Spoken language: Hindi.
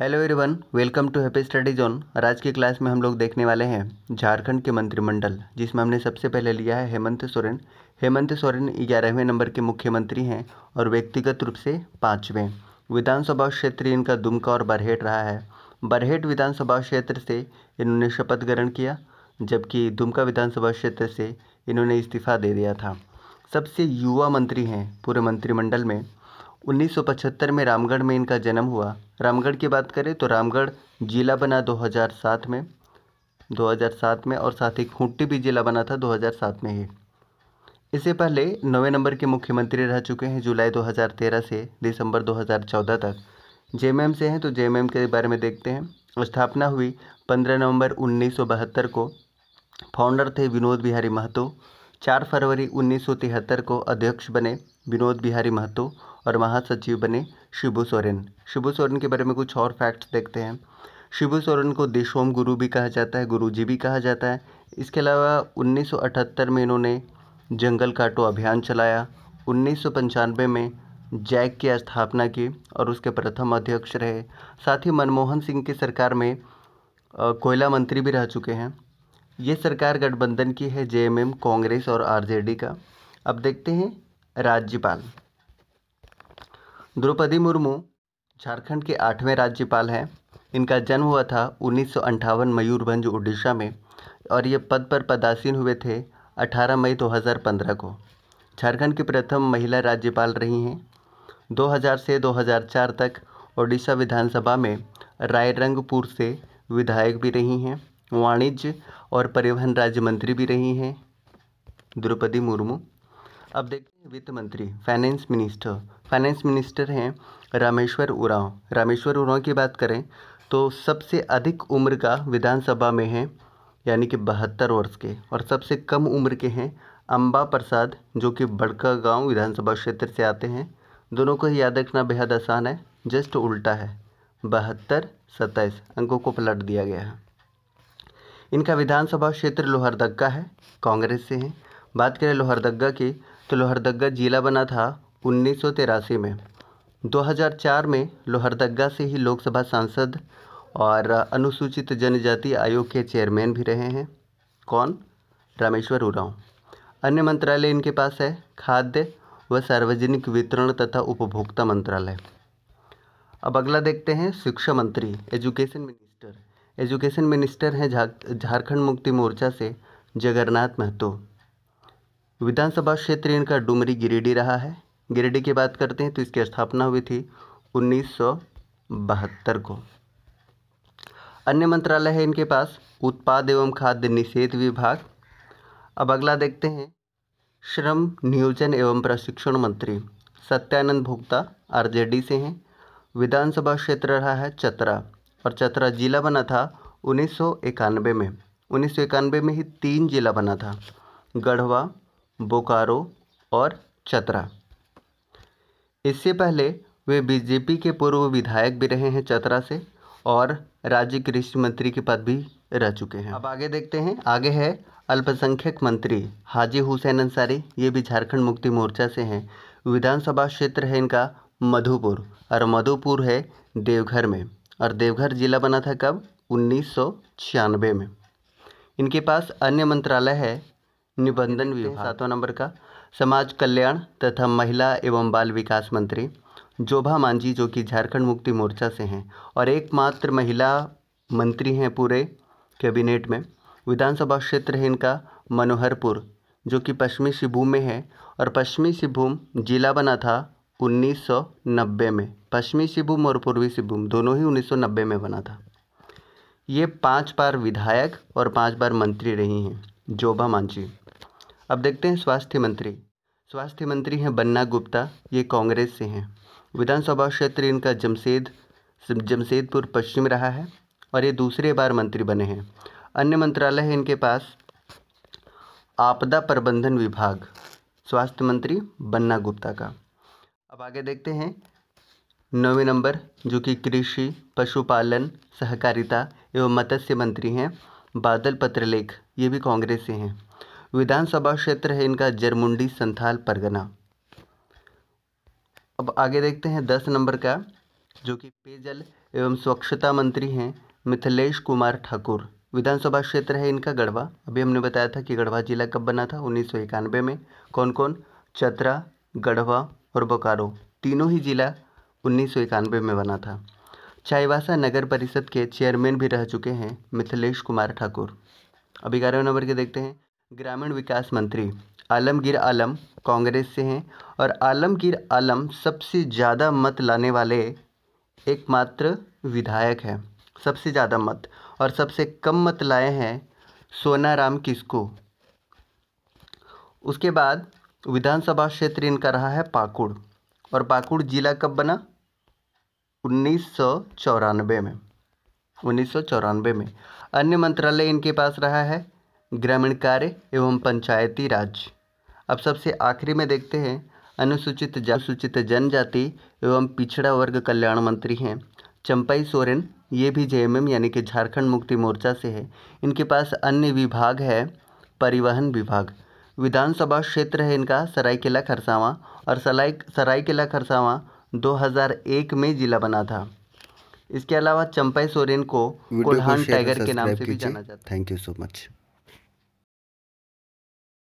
hello everyone welcome to happy study zone आज की क्लास में हम लोग देखने वाले हैं झारखंड के मंत्रिमंडल जिसमें हमने सबसे पहले लिया है हेमंत सोरेन हेमंत सोरेन ग्यारहवें नंबर के मुख्यमंत्री हैं और व्यक्तिगत रूप से पाँचवें विधानसभा क्षेत्र इनका दुमका और बरहेट रहा है बरहेट विधानसभा क्षेत्र से इन्होंने शपथ ग्रहण किया जबकि दुमका विधानसभा क्षेत्र से इन्होंने इस्तीफा दे दिया था सबसे युवा मंत्री हैं पूरे मंत्रिमंडल में 1975 में रामगढ़ में इनका जन्म हुआ रामगढ़ की बात करें तो रामगढ़ ज़िला बना 2007 में 2007 में और साथ ही खूंटी भी ज़िला बना था 2007 में ही इससे पहले नवे नंबर के मुख्यमंत्री रह चुके हैं जुलाई 2013 से दिसंबर 2014 तक जे से हैं तो जे के बारे में देखते हैं स्थापना हुई 15 नवंबर 1972 को फाउंडर थे विनोद बिहारी महतो 4 फरवरी 1973 को अध्यक्ष बने विनोद बिहारी महतो और महासचिव बने शिबू सोरेन शिबू सोरेन के बारे में कुछ और फैक्ट्स देखते हैं शिबू सोरेन को देशोम गुरु भी कहा जाता है गुरुजी भी कहा जाता है इसके अलावा 1978 में इन्होंने जंगल काटो अभियान चलाया उन्नीस में जैक की स्थापना की और उसके प्रथम अध्यक्ष रहे साथ ही मनमोहन सिंह की सरकार में कोयला मंत्री भी रह चुके हैं ये सरकार गठबंधन की है जेएमएम कांग्रेस और आरजेडी का अब देखते हैं राज्यपाल द्रौपदी मुर्मू झारखंड के आठवें राज्यपाल हैं इनका जन्म हुआ था उन्नीस मयूरभंज उड़ीसा में और ये पद पर पदासीन हुए थे 18 मई 2015 को झारखंड की प्रथम महिला राज्यपाल रही हैं 2000 से 2004 तक ओडिशा विधानसभा में रायरंगपुर से विधायक भी रही हैं वाणिज्य और परिवहन राज्य मंत्री भी रही हैं द्रौपदी मुर्मू अब देखते हैं वित्त मंत्री फाइनेंस मिनिस्टर फाइनेंस मिनिस्टर हैं रामेश्वर उरांव रामेश्वर उरांव की बात करें तो सबसे अधिक उम्र का विधानसभा में है यानी कि बहत्तर वर्ष के और सबसे कम उम्र के हैं अम्बा प्रसाद जो कि बड़का गांव विधानसभा क्षेत्र से आते हैं दोनों को ही याद रखना बेहद आसान है जस्ट उल्टा है बहत्तर सत्ताईस अंकों को पलट दिया गया है इनका विधानसभा क्षेत्र लोहरदगा है कांग्रेस से हैं बात करें लोहरदगा की तो लोहरदगा ज़िला बना था उन्नीस में 2004 में लोहरदगा से ही लोकसभा सांसद और अनुसूचित जनजाति आयोग के चेयरमैन भी रहे हैं कौन रामेश्वर उरांव अन्य मंत्रालय इनके पास है खाद्य व सार्वजनिक वितरण तथा उपभोक्ता मंत्रालय अब अगला देखते हैं शिक्षा मंत्री एजुकेशन मिनिस्टर एजुकेशन मिनिस्टर हैं झारखंड मुक्ति मोर्चा से जगन्नाथ महतो विधानसभा क्षेत्र इनका डुमरी गिरिडीह रहा है गिरिडीह की बात करते हैं तो इसकी स्थापना हुई थी उन्नीस को अन्य मंत्रालय है इनके पास उत्पाद एवं खाद्य निषेध विभाग अब अगला देखते हैं श्रम नियोजन एवं प्रशिक्षण मंत्री सत्यानंद भोक्ता आरजेडी से हैं विधानसभा क्षेत्र रहा है चतरा और चतरा जिला बना था उन्नीस में उन्नीस में ही तीन जिला बना था गढ़वा बोकारो और चतरा इससे पहले वे बीजेपी के पूर्व विधायक भी रहे हैं चतरा से और राज्य कृषि मंत्री के पद भी रह चुके हैं अब आगे देखते हैं आगे है अल्पसंख्यक मंत्री हाजी हुसैन अंसारी ये भी झारखंड मुक्ति मोर्चा से हैं विधानसभा क्षेत्र है इनका मधुपुर और मधुपुर है देवघर में और देवघर जिला बना था कब उन्नीस में इनके पास अन्य मंत्रालय है निबंधन विभाग सातवां नंबर का समाज कल्याण तथा महिला एवं बाल विकास मंत्री जोभा मांझी जो कि झारखंड मुक्ति मोर्चा से हैं और एकमात्र महिला मंत्री हैं पूरे कैबिनेट में विधानसभा क्षेत्र है इनका मनोहरपुर जो कि पश्चिमी सिंहभूम में है और पश्चिमी सिंहभूम जिला बना था 1990 में पश्चिमी सिंहभूम और पूर्वी सिंहभूम दोनों ही 1990 में बना था ये पांच बार विधायक और पांच बार मंत्री रही हैं जोभा मांझी अब देखते हैं स्वास्थ्य मंत्री स्वास्थ्य मंत्री हैं बन्ना गुप्ता ये कांग्रेस से हैं विधानसभा क्षेत्र इनका जमशेद जमशेदपुर पश्चिम रहा है और ये दूसरे बार मंत्री बने हैं अन्य मंत्रालय है इनके पास आपदा प्रबंधन विभाग स्वास्थ्य मंत्री बन्ना गुप्ता का अब आगे देखते हैं नौवें नंबर जो कि कृषि पशुपालन सहकारिता एवं मत्स्य मंत्री हैं बादल पत्रलेख ये भी कांग्रेस से हैं विधानसभा क्षेत्र है इनका जरमुंडी संथाल परगना अब आगे देखते हैं दस नंबर का जो कि पेयजल एवं स्वच्छता मंत्री हैं मिथिलेश कुमार ठाकुर विधानसभा क्षेत्र है इनका गढ़वा अभी हमने बताया था कि गढ़वा जिला कब बना था उन्नीस में कौन कौन चतरा गढ़वा और बोकारो तीनों ही जिला उन्नीस में बना था चाईवासा नगर परिषद के चेयरमैन भी रह चुके हैं मिथिलेश कुमार ठाकुर अब ग्यारह नंबर के देखते हैं ग्रामीण विकास मंत्री आलमगीर आलम कांग्रेस से हैं और आलमगीर आलम सबसे ज़्यादा मत लाने वाले एकमात्र विधायक हैं सबसे ज़्यादा मत और सबसे कम मत लाए हैं सोनाराम किसको उसके बाद विधानसभा क्षेत्र इनका रहा है पाकुड़ और पाकुड़ जिला कब बना उन्नीस सौ चौरानवे में उन्नीस सौ चौरानवे में अन्य मंत्रालय इनके पास रहा है ग्रामीण कार्य एवं पंचायती राज अब सबसे आखिरी में देखते हैं अनुसूचित जा जनजाति एवं पिछड़ा वर्ग कल्याण मंत्री हैं चंपाई सोरेन ये भी जे यानी कि झारखंड मुक्ति मोर्चा से है इनके पास अन्य विभाग है परिवहन विभाग विधानसभा क्षेत्र है इनका सरायकेला खरसावां और सराय सरायकेला खरसावां 2001 में जिला बना था इसके अलावा चंपाई सोरेन को कोल्हान टाइगर के नाम से भी जाना जाता है थैंक यू सो मच